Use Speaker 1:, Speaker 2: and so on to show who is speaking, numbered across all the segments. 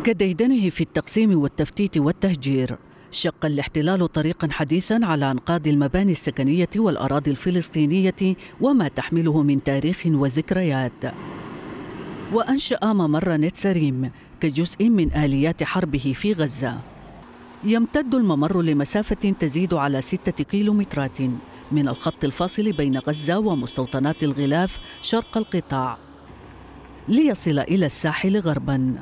Speaker 1: كديدنه في التقسيم والتفتيت والتهجير شق الاحتلال طريقا حديثا على انقاض المباني السكنيه والاراضي الفلسطينيه وما تحمله من تاريخ وذكريات وانشا ممر نتسريم كجزء من اليات حربه في غزه يمتد الممر لمسافه تزيد على سته كيلومترات من الخط الفاصل بين غزه ومستوطنات الغلاف شرق القطاع ليصل الى الساحل غربا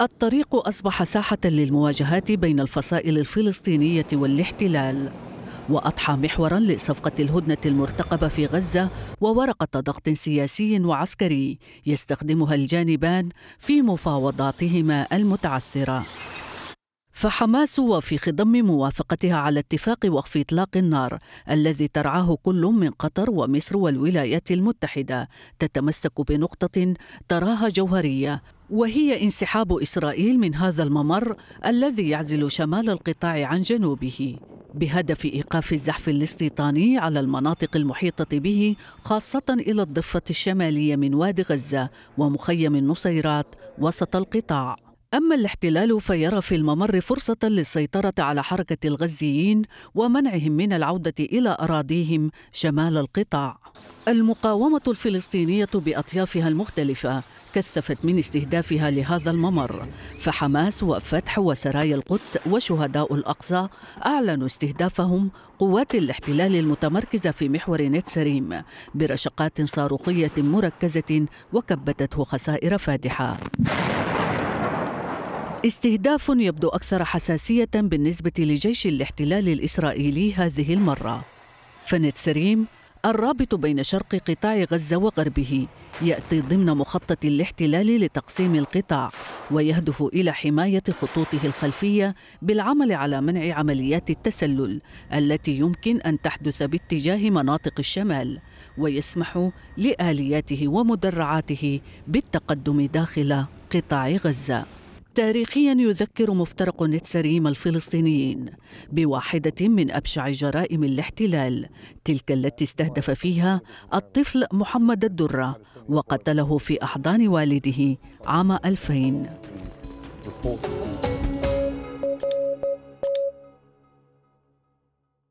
Speaker 1: الطريق أصبح ساحة للمواجهات بين الفصائل الفلسطينية والاحتلال وأضحى محورا لصفقة الهدنة المرتقبة في غزة وورقة ضغط سياسي وعسكري يستخدمها الجانبان في مفاوضاتهما المتعثرة فحماس وفي خضم موافقتها على اتفاق وقف اطلاق النار الذي ترعاه كل من قطر ومصر والولايات المتحده تتمسك بنقطه تراها جوهريه وهي انسحاب اسرائيل من هذا الممر الذي يعزل شمال القطاع عن جنوبه بهدف ايقاف الزحف الاستيطاني على المناطق المحيطه به خاصه الى الضفه الشماليه من وادي غزه ومخيم النصيرات وسط القطاع أما الاحتلال فيرى في الممر فرصة للسيطرة على حركة الغزيين ومنعهم من العودة إلى أراضيهم شمال القطاع. المقاومة الفلسطينية بأطيافها المختلفة كثفت من استهدافها لهذا الممر فحماس وفتح وسرايا القدس وشهداء الأقصى أعلنوا استهدافهم قوات الاحتلال المتمركزة في محور نت سريم برشقات صاروخية مركزة وكبتته خسائر فادحة استهداف يبدو أكثر حساسية بالنسبة لجيش الاحتلال الإسرائيلي هذه المرة فنت سريم الرابط بين شرق قطاع غزة وغربه يأتي ضمن مخطط الاحتلال لتقسيم القطاع ويهدف إلى حماية خطوطه الخلفية بالعمل على منع عمليات التسلل التي يمكن أن تحدث باتجاه مناطق الشمال ويسمح لآلياته ومدرعاته بالتقدم داخل قطاع غزة تاريخيا يذكر مفترق نتسريم الفلسطينيين بواحدة من أبشع جرائم الاحتلال تلك التي استهدف فيها الطفل محمد الدرة وقتله في أحضان والده عام 2000